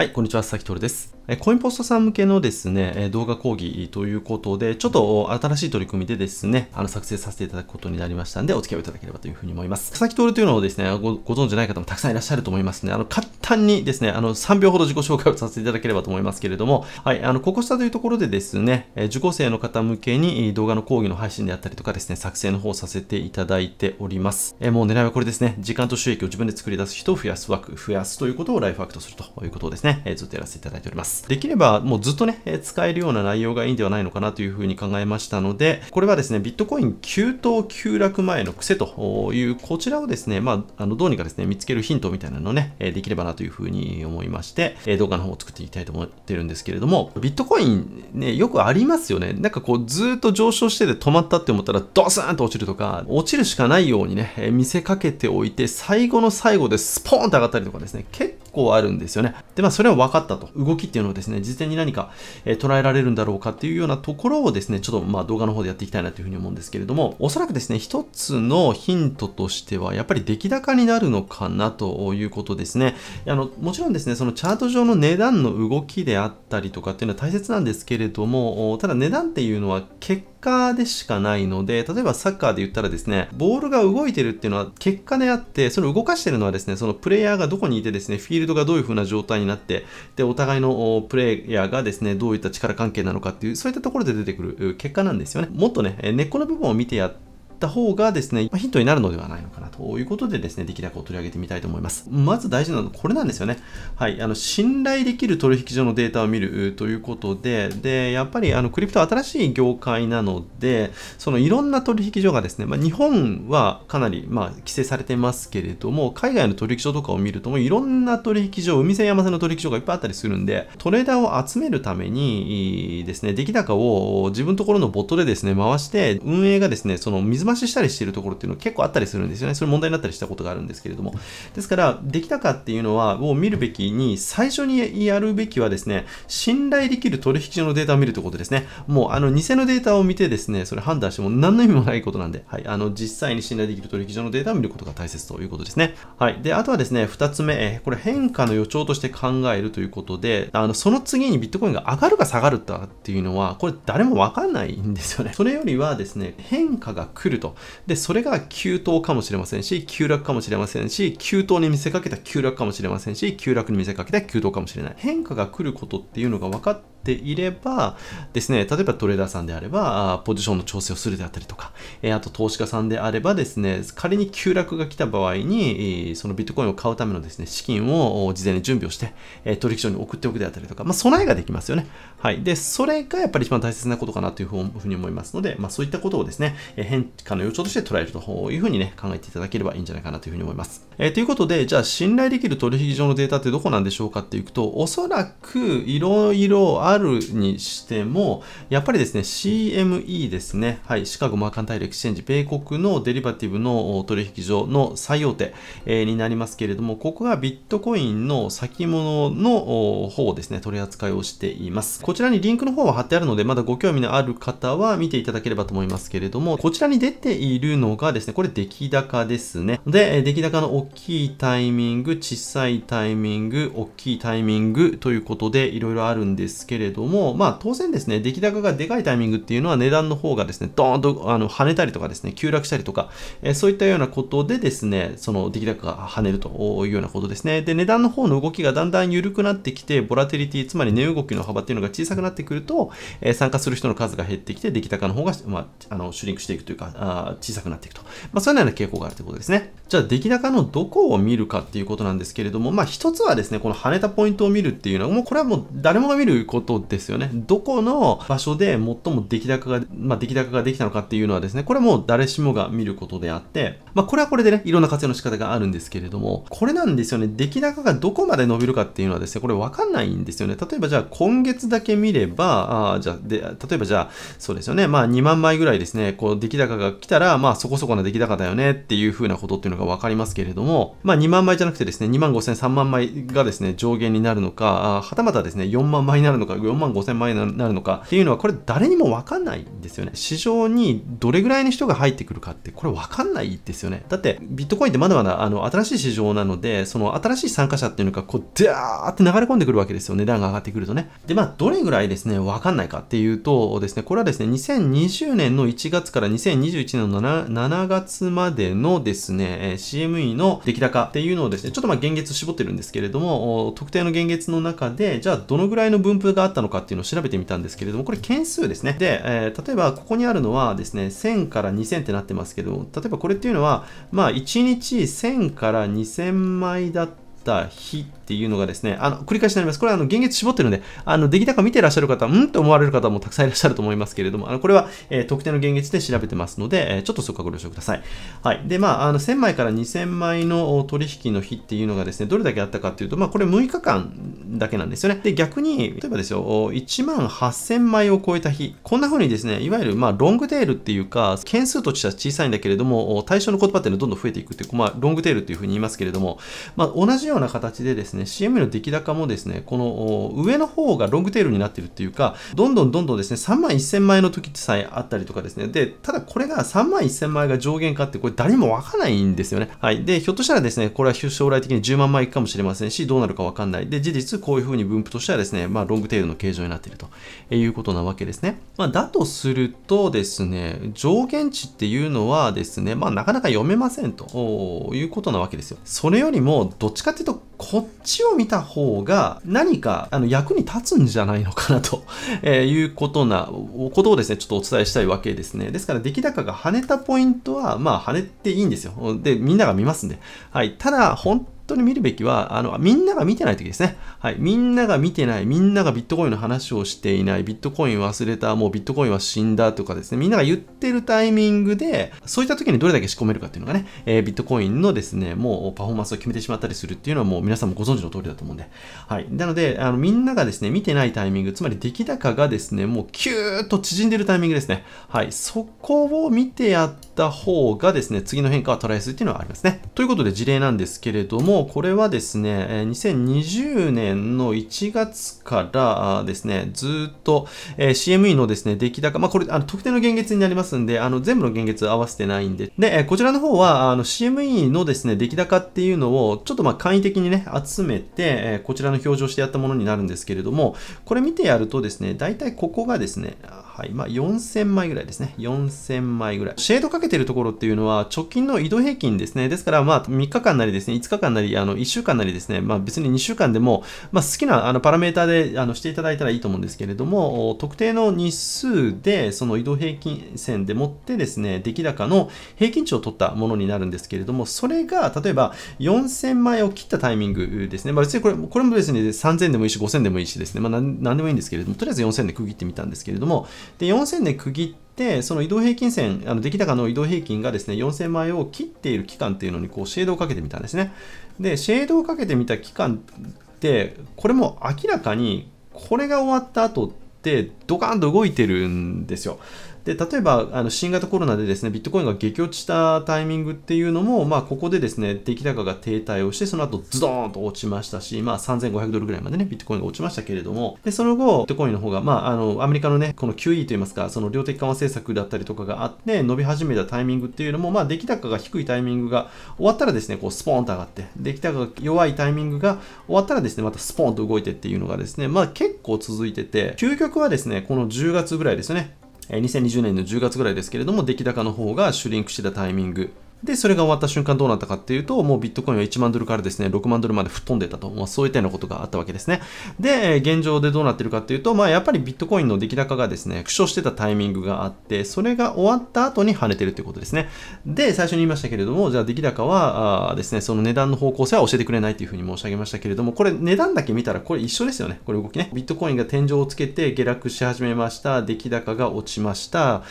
はい、こんにちは、佐々木徹です。コインポストさん向けのですね、動画講義ということで、ちょっと新しい取り組みでですね、あの作成させていただくことになりましたんで、お付き合いいただければというふうに思います。佐々木徹というのをですねご、ご存知ない方もたくさんいらっしゃると思いますね。あの、簡単にですね、あの、3秒ほど自己紹介をさせていただければと思いますけれども、はい、あの、ここ下というところでですね、受講生の方向けに動画の講義の配信であったりとかですね、作成の方をさせていただいております。えもう狙いはこれですね、時間と収益を自分で作り出す人を増やす枠、増やすということをライフワークとするということですね。ね、えずっとやらせていただいております。できればもうずっとね、え使えるような内容がいいんではないのかなというふうに考えましたので、これはですね、ビットコイン急騰急落前の癖という、こちらをですね、まあ、あの、どうにかですね、見つけるヒントみたいなのをね、えできればなというふうに思いまして、え動画の方を作っていきたいと思ってるんですけれども、ビットコインね、よくありますよね。なんかこう、ずっと上昇してて止まったって思ったら、ドスーンと落ちるとか、落ちるしかないようにね、え見せかけておいて、最後の最後でスポーンと上がったりとかですね、結構あるんですよね。で、まあ、それは分かったと。動きっていうのをですね、事前に何か、え捉えられるんだろうかっていうようなところをですね、ちょっとまあ動画の方でやっていきたいなというふうに思うんですけれども、おそらくですね、一つのヒントとしては、やっぱり出来高になるのかなということですね。あの、もちろんですね、そのチャート上の値段の動きであったりとかっていうのは大切なんですけれども、ただ値段っていうのは結果でしかないので、例えばサッカーで言ったらですね、ボールが動いてるっていうのは結果であって、その動かしてるのはですね、そのプレイヤーがどこにいてですね、フィールドがどういう風な状態になって、で、お互いのプレイヤーがですね、どういった力関係なのかっていう、そういったところで出てくる結果なんですよね。もっとね、根っこの部分を見てやって、った方がですね、まヒントになるのではないのかなということでですね、出来高を取り上げてみたいと思います。まず大事なのはこれなんですよね。はい、あの、信頼できる取引所のデータを見るということで、で、やっぱりあの、クリプト新しい業界なので、そのいろんな取引所がですね、まあ、日本はかなり、まあ、規制されてますけれども、海外の取引所とかを見るとも、いろんな取引所、海線山線の取引所がいっぱいあったりするんで、トレーダーを集めるためにですね、出来高を自分のところのボットでですね、回して、運営がですね、その水ばししたりしているところっていうのは結構あったりするんですよね。それ問題になったりしたことがあるんですけれども。ですから、できたかっていうのは、を見るべきに、最初にやるべきはですね、信頼できる取引所のデータを見るということですね。もう、あの、偽のデータを見てですね、それ判断しても何の意味もないことなんで、はい、あの、実際に信頼できる取引所のデータを見ることが大切ということですね。はい。で、あとはですね、2つ目、えこれ変化の予兆として考えるということで、あの、その次にビットコインが上がるか下がるかっていうのは、これ誰もわかんないんですよね。それよりはですね、変化が来るると。で、それが急騰かもしれませんし、急落かもしれませんし、急騰に見せかけた急落かもしれませんし、急落に見せかけた急騰かもしれない。変化が来ることっていうのが分かっていればですね、例えばトレーダーさんであれば、ポジションの調整をするであったりとか、えあと投資家さんであればですね、仮に急落が来た場合に、そのビットコインを買うためのですね、資金を事前に準備をして、取引所に送っておくであったりとか、まあ、備えができますよね。はい。で、それがやっぱり一番大切なことかなというふうに思いますので、まあ、そういったことをですね、変化かの予兆として捉えるというふうにね、考えていただければいいんじゃないかなというふうに思います。えー、ということで、じゃあ信頼できる取引所のデータってどこなんでしょうかっていくと、おそらくいろいろあるにしても、やっぱりですね、CME ですね、はい、シカゴマーカンタイルエクシチェンジ、米国のデリバティブの取引所の最大手、えー、になりますけれども、ここがビットコインの先物の方ですね、取り扱いをしています。こちらにリンクの方は貼ってあるので、まだご興味のある方は見ていただければと思いますけれども、こちらに出ているのがですね、これ出来高ですね。で、出来高の大きいタイミング、小さいタイミング、大きいタイミングということでいろいろあるんですけれども、まあ当然ですね、出来高がでかいタイミングっていうのは値段の方がですね、ドーンとあの跳ねたりとかですね、急落したりとか、えそういったようなことでですね、その出来高が跳ねるというようなことですね。で、値段の方の動きがだんだん緩くなってきて、ボラテリティ、つまり値動きの幅っていうのが小さくなってくると、え参加する人の数が減ってきて、出来高の方が、まあ、あのシュリンクしていくというか、あ小さくなっていくと。まあ、そういうような傾向があるということですね。じゃあ、出来高のどこを見るかっていうことなんですけれども、まあ、一つはですね、この跳ねたポイントを見るっていうのは、もうこれはもう誰もが見ることですよね。どこの場所で最も出来高が、まあ、出来高ができたのかっていうのはですね、これはもう誰しもが見ることであって、まあ、これはこれでね、いろんな活用の仕方があるんですけれども、これなんですよね、出来高がどこまで伸びるかっていうのはですね、これわかんないんですよね。例えばじゃあ、今月だけ見れば、あじゃあ、で、例えばじゃあ、そうですよね、まあ、2万枚ぐらいですね、こう、出来高が来たら、まあそこそこな出来高だよねっていう風なことっていうのが分かりますけれども、まあ2万枚じゃなくてですね、2万5千、3万枚がですね、上限になるのか、はたまたですね、4万枚になるのか、4万5千枚になるのかっていうのは、これ誰にも分かんないんですよね。市場にどれぐらいの人が入ってくるかって、これ分かんないですよね。だって、ビットコインってまだまだ、あの、新しい市場なので、その新しい参加者っていうのが、こう、ダーって流れ込んでくるわけですよ。値段が上がってくるとね。で、まあ、どれぐらいですね、分かんないかっていうとですね、これはですね、2020年の1月から2021 2021年の 7, 7月までのですね、CME の出来高っていうのをですね、ちょっとまあ現月絞ってるんですけれども、特定の現月の中で、じゃあどのぐらいの分布があったのかっていうのを調べてみたんですけれども、これ件数ですね。で、えー、例えばここにあるのはですね、1000から2000ってなってますけど、例えばこれっていうのは、まあ1日1000から2000枚だったった日っていうのがですね、あの、繰り返しになります。これはあの、現月絞ってるので、あの、出来高見てらっしゃる方、うんと思われる方もたくさんいらっしゃると思いますけれども、あの、これは、えー、特定の現月で調べてますので、えー、ちょっとそこはご了承ください。はい。で、まあ、あの、1000枚から2000枚の取引の日っていうのがですね、どれだけあったかっていうと、まあ、これ6日間だけなんですよね。で、逆に、例えばですよ、1万8000枚を超えた日、こんな風にですね、いわゆる、まあ、ロングテールっていうか、件数としては小さいんだけれども、対象の言葉っていうのはどんどん増えていくっていう、まあ、ロングテールっていう風に言いますけれども、まあ、同じような形でですね、CM の出来高もですね、この上の方がロングテールになってるっていうか、どんどんどんどんですね、3万1000枚の時ってさえあったりとかですね、で、ただこれが3万1000枚が上限かって、これ誰もわかんないんですよね。はい。で、ひょっとしたらですね、これは将来的に10万枚いくかもしれませんし、どうなるかわかんない。で、事実、こういうふうに分布としてはですね、まあ、ロングテールの形状になっているということなわけですね。まあ、だとするとですね、上限値っていうのはですね、まあ、なかなか読めませんということなわけですよ。それよりも、どっちかっていうと、こっちを見た方が何かあの役に立つんじゃないのかなと、えいうことな、ことをですね、ちょっとお伝えしたいわけですね。ですから、出来高が跳ねたポイントは、まあ、跳ねていいんですよ。で、みんなが見ますんで。はい。ただ、本当に見るべきは、あの、みんなが見てない時ですね。はい。みんなが見てない、みんながビットコインの話をしていない、ビットコイン忘れた、もうビットコインは死んだとかですね、みんなが言ってるタイミングで、そういった時にどれだけ仕込めるかっていうのがね、えー、ビットコインのですね、もうパフォーマンスを決めてしまったりするっていうのはもう皆さんもご存知の通りだと思うんで。はい。なので、あの、みんながですね、見てないタイミング、つまり出来高がですね、もうキューッと縮んでるタイミングですね。はい。そこを見てやった方がですね、次の変化をトライするっていうのはありますね。ということで事例なんですけれども、もうこれはですね、2020年の1月からですね、ずっと CME のですね、出来高、まあ、これ、あの特定の現月になりますんで、あの全部の現月合わせてないんで、で、こちらの方はあの CME のですね、出来高っていうのをちょっとまあ簡易的にね、集めて、こちらの表示をしてやったものになるんですけれども、これ見てやるとですね、大体ここがですね、はい。まあ、4000枚ぐらいですね。4000枚ぐらい。シェードかけてるところっていうのは、直近の移動平均ですね。ですから、まあ、3日間なりですね、5日間なり、あの、1週間なりですね、まあ、別に2週間でも、まあ、好きな、あの、パラメータで、あの、していただいたらいいと思うんですけれども、特定の日数で、その移動平均線でもってですね、出来高の平均値を取ったものになるんですけれども、それが、例えば、4000枚を切ったタイミングですね。まあ、別にこれ、これも別に3000でもいいし、5000でもいいしですね、まあ、なんでもいいんですけれども、とりあえず4000で区切ってみたんですけれども、で、4000で区切って、その移動平均線、あの出来高の移動平均がですね、4000枚を切っている期間っていうのにこうシェードをかけてみたんですね。で、シェードをかけてみた期間って、これも明らかに、これが終わった後ってドカンと動いてるんですよ。で例えばあの新型コロナでですねビットコインが激落ちしたタイミングっていうのも、まあ、ここでですね出来高が停滞をしてその後ズドーンと落ちましたし、まあ、3500ドルぐらいまでねビットコインが落ちましたけれどもでその後ビットコインの方が、まあ、あのアメリカのねこの QE といいますかその量的緩和政策だったりとかがあって伸び始めたタイミングっていうのも、まあ、出来高が低いタイミングが終わったらですねこうスポーンと上がって出来高が弱いタイミングが終わったらですねまたスポーンと動いてっていうのがですねまあ結構続いてて究極はですねこの10月ぐらいですね2020年の10月ぐらいですけれども、出来高の方がシュリンクしてたタイミングで、それが終わった瞬間どうなったかっていうと、もうビットコインは1万ドルからですね、6万ドルまで吹っ飛んでたと、まあ、そういったようなことがあったわけですね。で、現状でどうなってるかっていうと、まあ、やっぱりビットコインの出来高がですね、苦笑してたタイミングがあって、それが終わった後に跳ねてるていうことですね。で、最初に言いましたけれども、じゃあ出来高は、あですね、その値段の方向性は教えてくれないというふうに申し上げましたけれども、これ値段だけ見たらこれ一緒ですよね、これ動きね。ビットコインが天井をつけて下落し始めました、出来高が落ちました、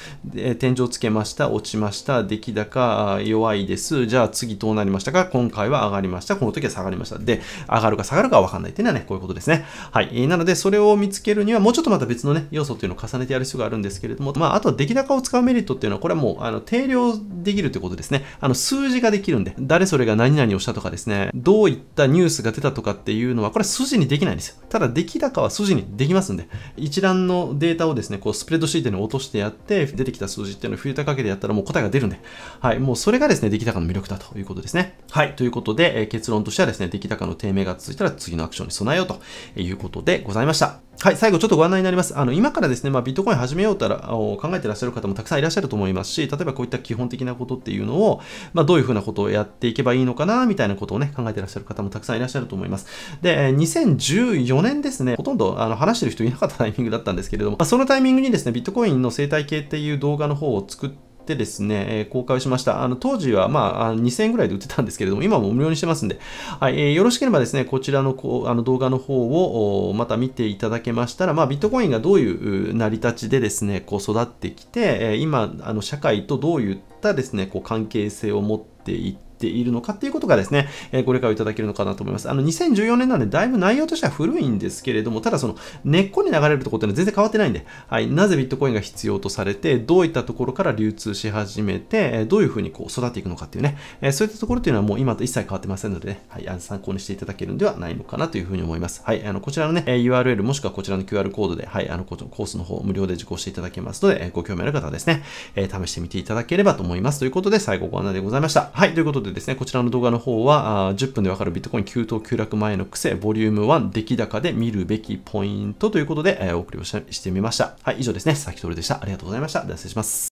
天井をつけました、落ちました、出来高、弱いです。じゃあ次どうなりましたか今回は上がりました。この時は下がりました。で、上がるか下がるかは分かんないっていうのはね、こういうことですね。はい。えー、なので、それを見つけるには、もうちょっとまた別のね、要素っていうのを重ねてやる必要があるんですけれども、まあ、あとは出来高を使うメリットっていうのは、これはもう、あの、定量できるってことですね。あの、数字ができるんで、誰それが何々をしたとかですね、どういったニュースが出たとかっていうのは、これは筋にできないんですよ。ただ、出来高は筋にできますんで、一覧のデータをですね、こう、スプレッドシートに落としてやって、出てきた数字っていうのをフィルターかけてやったらもう答えが出るんで、はい。もうそれがですね、出来高の魅力だということですね。はい。ということで、えー、結論としてはですね、出来高の低迷が続いたら次のアクションに備えようということでございました。はい、最後ちょっとご案内になります。あの、今からですね、まあ、ビットコイン始めようとら考えてらっしゃる方もたくさんいらっしゃると思いますし、例えばこういった基本的なことっていうのを、まあ、どういうふうなことをやっていけばいいのかな、みたいなことをね、考えてらっしゃる方もたくさんいらっしゃると思います。で、2014年ですね、ほとんどあの話してる人いなかったタイミングだったんですけれども、まあ、そのタイミングにですね、ビットコインの生態系っていう動画の方を作って、ってですね、え公開しました。あの、当時は、まあ、2000円ぐらいで売ってたんですけれども、今も無料にしてますんで、はい、えー、よろしければですね、こちらのこあの動画の方をまた見ていただけましたら、まあ、ビットコインがどういう成り立ちでですね、こう育ってきて、今、あの、社会とどういったですね、こう関係性を持っていって、ているのかっていうことがですね、えご理解をいただけるのかなと思います。あの、2014年なんで、だいぶ内容としては古いんですけれども、ただその、根っこに流れるところってのは全然変わってないんで、はい、なぜビットコインが必要とされて、どういったところから流通し始めて、どういうふうにこう育っていくのかっていうね、えそういったところっていうのはもう今と一切変わってませんので、ね、はい、参考にしていただけるんではないのかなというふうに思います。はい、あの、こちらのね、URL もしくはこちらの QR コードで、はい、あの、コースの方無料で受講していただけますので、ご興味ある方はですね、え試してみていただければと思います。ということで、最後ご案内でございました。はい、ということででですね、こちらの動画の方は、10分でわかるビットコイン急騰急落前の癖、ボリューム1、出来高で見るべきポイントということで、えお送りをしてみました。はい、以上ですね。先取りでした。ありがとうございました。では失礼します。